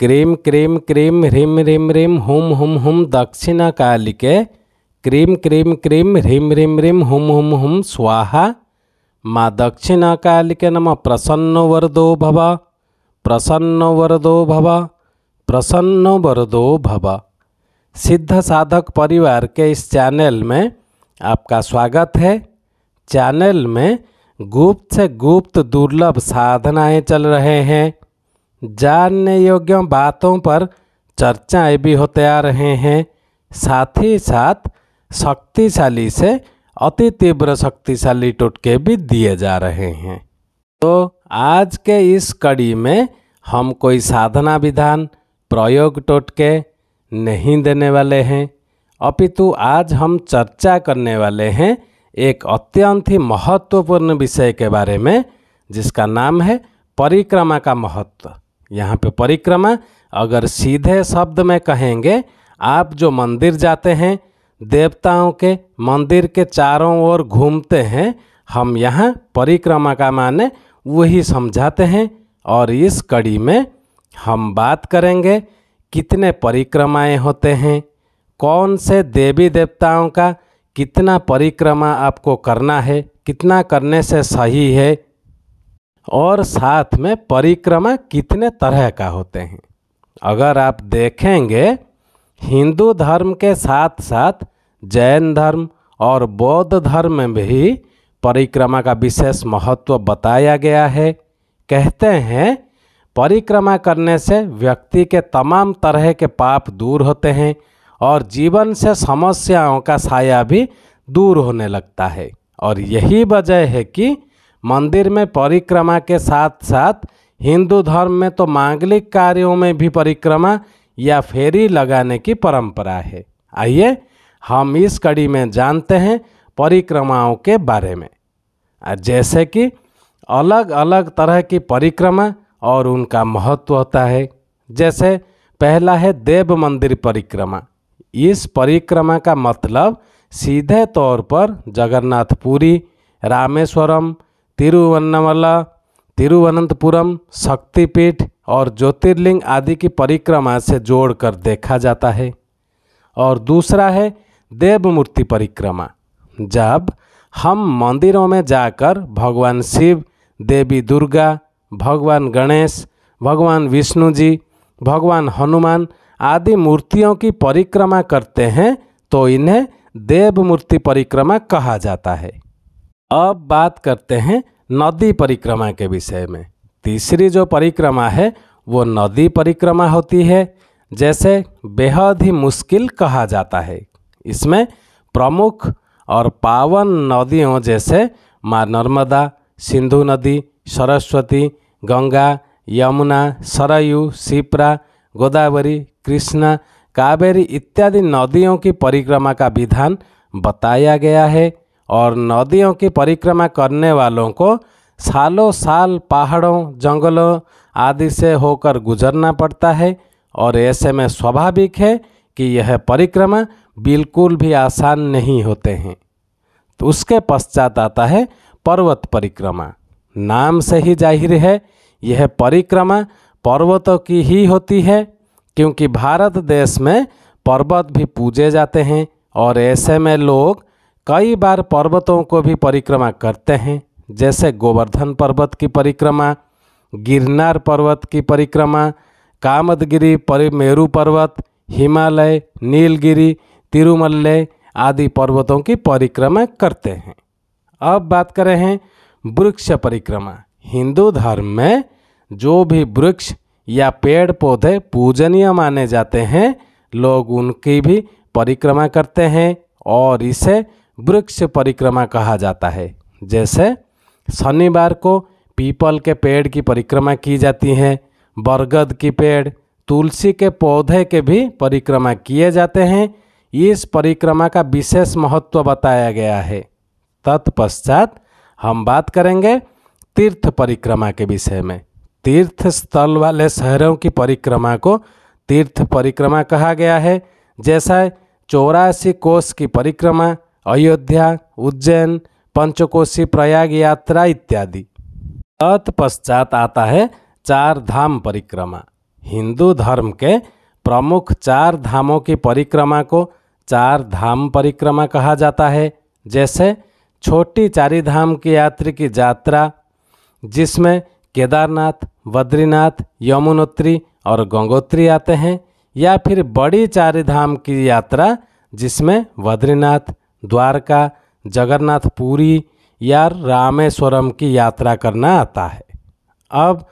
cream क्रीम क्रीम ह्रीम ह्रीम ह्रीम हुम हुम हुम दक्षिणा कालिके क्रीम क्रीम क्रीम ह्रीम ह्रीम ह्रीम हुम हुम हुम स्वाहा माँ दक्षिणा कालिके नम प्रसन्न वरदो भव प्रसन्न वरदो भव प्रसन्न वरदो भव सिद्ध साधक परिवार के इस चैनल में आपका स्वागत है चैनल में गुप्त से गुप्त दुर्लभ साधनाएं चल रहे हैं जानने योग्य बातों पर चर्चाएं भी होते आ रहे हैं साथ ही साथ शक्तिशाली से अति तीव्र शक्तिशाली टोटके भी दिए जा रहे हैं तो आज के इस कड़ी में हम कोई साधना विधान प्रयोग टोटके नहीं देने वाले हैं अपितु आज हम चर्चा करने वाले हैं एक अत्यंत ही महत्वपूर्ण विषय के बारे में जिसका नाम है परिक्रमा का महत्व यहाँ पे परिक्रमा अगर सीधे शब्द में कहेंगे आप जो मंदिर जाते हैं देवताओं के मंदिर के चारों ओर घूमते हैं हम यहाँ परिक्रमा का माने वही समझाते हैं और इस कड़ी में हम बात करेंगे कितने परिक्रमाएं होते हैं कौन से देवी देवताओं का कितना परिक्रमा आपको करना है कितना करने से सही है और साथ में परिक्रमा कितने तरह का होते हैं अगर आप देखेंगे हिंदू धर्म के साथ साथ जैन धर्म और बौद्ध धर्म में भी परिक्रमा का विशेष महत्व बताया गया है कहते हैं परिक्रमा करने से व्यक्ति के तमाम तरह के पाप दूर होते हैं और जीवन से समस्याओं का साया भी दूर होने लगता है और यही वजह है कि मंदिर में परिक्रमा के साथ साथ हिंदू धर्म में तो मांगलिक कार्यों में भी परिक्रमा या फेरी लगाने की परंपरा है आइए हम इस कड़ी में जानते हैं परिक्रमाओं के बारे में जैसे कि अलग अलग तरह की परिक्रमा और उनका महत्व होता है जैसे पहला है देव मंदिर परिक्रमा इस परिक्रमा का मतलब सीधे तौर पर जगन्नाथपुरी रामेश्वरम तिरुवन्नमला तिरुवनंतपुरम शक्तिपीठ और ज्योतिर्लिंग आदि की परिक्रमा से जोड़कर देखा जाता है और दूसरा है देवमूर्ति परिक्रमा जब हम मंदिरों में जाकर भगवान शिव देवी दुर्गा भगवान गणेश भगवान विष्णु जी भगवान हनुमान आदि मूर्तियों की परिक्रमा करते हैं तो इन्हें देवमूर्ति परिक्रमा कहा जाता है अब बात करते हैं नदी परिक्रमा के विषय में तीसरी जो परिक्रमा है वो नदी परिक्रमा होती है जैसे बेहद ही मुश्किल कहा जाता है इसमें प्रमुख और पावन नदियों जैसे माँ नर्मदा सिंधु नदी सरस्वती गंगा यमुना सरयू सिपरा गोदावरी कृष्णा कावेरी इत्यादि नदियों की परिक्रमा का विधान बताया गया है और नदियों की परिक्रमा करने वालों को सालों साल पहाड़ों जंगलों आदि से होकर गुजरना पड़ता है और ऐसे में स्वाभाविक है कि यह परिक्रमा बिल्कुल भी आसान नहीं होते हैं तो उसके पश्चात आता है पर्वत परिक्रमा नाम से ही जाहिर है यह परिक्रमा पर्वतों की ही होती है क्योंकि भारत देश में पर्वत भी पूजे जाते हैं और ऐसे में लोग कई बार पर्वतों को भी परिक्रमा करते हैं जैसे गोवर्धन पर्वत की परिक्रमा गिरनार पर्वत की परिक्रमा कामदगिरी परि मेरू पर्वत हिमालय नीलगिरी तिरुमल्ले आदि पर्वतों की परिक्रमा करते हैं अब बात करें हैं वृक्ष परिक्रमा हिंदू धर्म में जो भी वृक्ष या पेड़ पौधे पूजनीय माने जाते हैं लोग उनकी भी परिक्रमा करते हैं और इसे वृक्ष परिक्रमा कहा जाता है जैसे शनिवार को पीपल के पेड़ की परिक्रमा की जाती है बरगद की पेड़ तुलसी के पौधे के भी परिक्रमा किए जाते हैं इस परिक्रमा का विशेष महत्व बताया गया है तत्पश्चात हम बात करेंगे तीर्थ परिक्रमा के विषय में तीर्थ स्थल वाले शहरों की परिक्रमा को तीर्थ परिक्रमा कहा गया है जैसा चौरासी कोष की परिक्रमा अयोध्या उज्जैन पंचकोशी प्रयाग यात्रा इत्यादि तत्पश्चात आता है चार धाम परिक्रमा हिंदू धर्म के प्रमुख चार धामों की परिक्रमा को चार धाम परिक्रमा कहा जाता है जैसे छोटी चारी धाम की यात्री की यात्रा जिसमें केदारनाथ बद्रीनाथ यमुनोत्री और गंगोत्री आते हैं या फिर बड़ी चारी धाम की यात्रा जिसमें बद्रीनाथ द्वारका जगन्नाथपुरी या रामेश्वरम की यात्रा करना आता है अब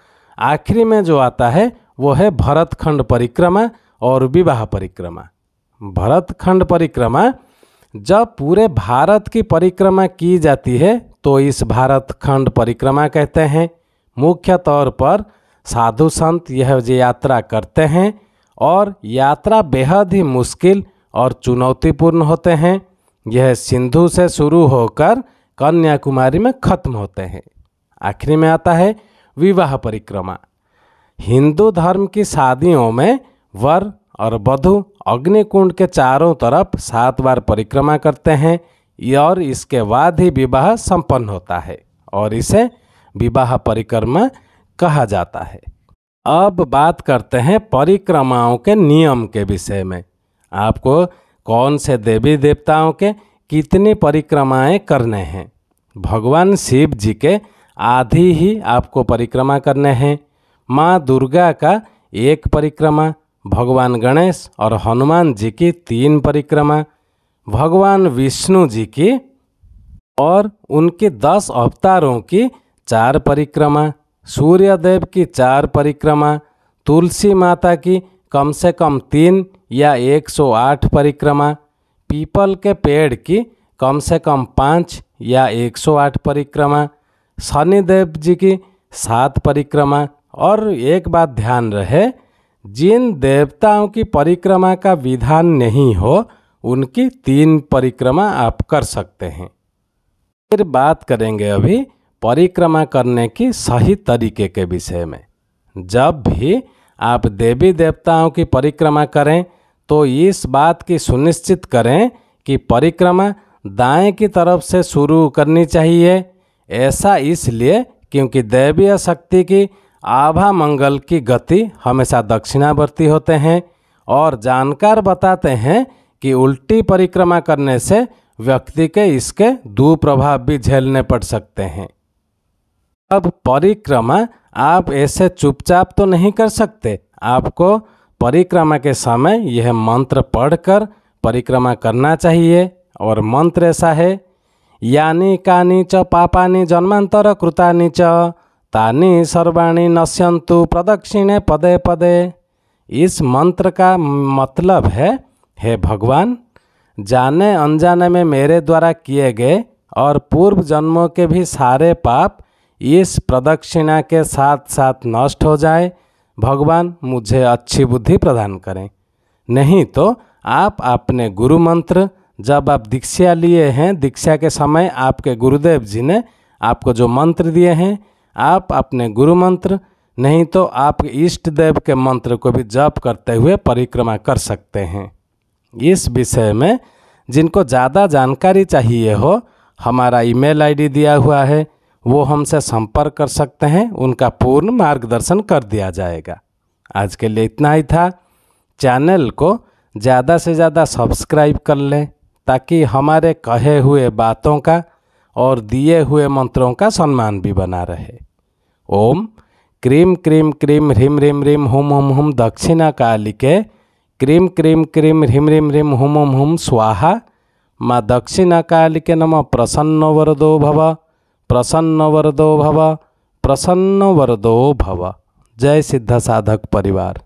आखिरी में जो आता है वो है भरतखंड परिक्रमा और विवाह परिक्रमा भरतखंड परिक्रमा जब पूरे भारत की परिक्रमा की जाती है तो इस भारत खंड परिक्रमा कहते हैं मुख्य तौर पर साधु संत यह यात्रा करते हैं और यात्रा बेहद ही मुश्किल और चुनौतीपूर्ण होते हैं यह सिंधु से शुरू होकर कन्याकुमारी में खत्म होते हैं आखिरी में आता है विवाह परिक्रमा हिंदू धर्म की शादियों में वर और वधु अग्निकुंड के चारों तरफ सात बार परिक्रमा करते हैं और इसके बाद ही विवाह संपन्न होता है और इसे विवाह परिक्रमा कहा जाता है अब बात करते हैं परिक्रमाओं के नियम के विषय में आपको कौन से देवी देवताओं के कितनी परिक्रमाएं करने हैं भगवान शिव जी के आधी ही आपको परिक्रमा करने हैं माँ दुर्गा का एक परिक्रमा भगवान गणेश और हनुमान जी की तीन परिक्रमा भगवान विष्णु जी की और उनके दस अवतारों की चार परिक्रमा सूर्यदेव की चार परिक्रमा तुलसी माता की कम से कम तीन या 108 परिक्रमा पीपल के पेड़ की कम से कम पाँच या 108 परिक्रमा शनिदेव जी की सात परिक्रमा और एक बात ध्यान रहे जिन देवताओं की परिक्रमा का विधान नहीं हो उनकी तीन परिक्रमा आप कर सकते हैं फिर बात करेंगे अभी परिक्रमा करने की सही तरीके के विषय में जब भी आप देवी देवताओं की परिक्रमा करें तो इस बात की सुनिश्चित करें कि परिक्रमा दाएं की तरफ से शुरू करनी चाहिए ऐसा इसलिए क्योंकि दैवीय शक्ति की आभा मंगल की गति हमेशा दक्षिणावर्ती होते हैं और जानकार बताते हैं कि उल्टी परिक्रमा करने से व्यक्ति के इसके दुप्रभाव भी झेलने पड़ सकते हैं अब परिक्रमा आप ऐसे चुपचाप तो नहीं कर सकते आपको परिक्रमा के समय यह मंत्र पढ़कर परिक्रमा करना चाहिए और मंत्र ऐसा है यानी कानी च पापानी जन्मांतर कृतानी च तानी सर्वाणी नश्यंतु प्रदक्षिणे पदे पदे इस मंत्र का मतलब है हे भगवान जाने अनजाने में मेरे द्वारा किए गए और पूर्व जन्मों के भी सारे पाप इस प्रदक्षिणा के साथ साथ नष्ट हो जाए भगवान मुझे अच्छी बुद्धि प्रदान करें नहीं तो आप अपने गुरु मंत्र जब आप दीक्षा लिए हैं दीक्षा के समय आपके गुरुदेव जी ने आपको जो मंत्र दिए हैं आप अपने गुरु मंत्र नहीं तो आप इष्ट देव के मंत्र को भी जप करते हुए परिक्रमा कर सकते हैं इस विषय में जिनको ज़्यादा जानकारी चाहिए हो हमारा ईमेल आईडी दिया हुआ है वो हमसे संपर्क कर सकते हैं उनका पूर्ण मार्गदर्शन कर दिया जाएगा आज के लिए इतना ही था चैनल को ज़्यादा से ज़्यादा सब्सक्राइब कर लें ताकि हमारे कहे हुए बातों का और दिए हुए मंत्रों का सम्मान भी बना रहे ओम क्रीम क्रीम क्रीम ह्रीम ह्रीम ह्रीम हुम हुम हुम दक्षिणा काली के क्रीम क्रीम क्रीम ह्रीम ह्रीम ह्रीम हुम हुम हुम स्वाहा माँ दक्षिणा काली के नम प्रसन्न वरदो भव प्रसन्न वरदो भव प्रसन्न वरदो भव जय सिद्ध साधक परिवार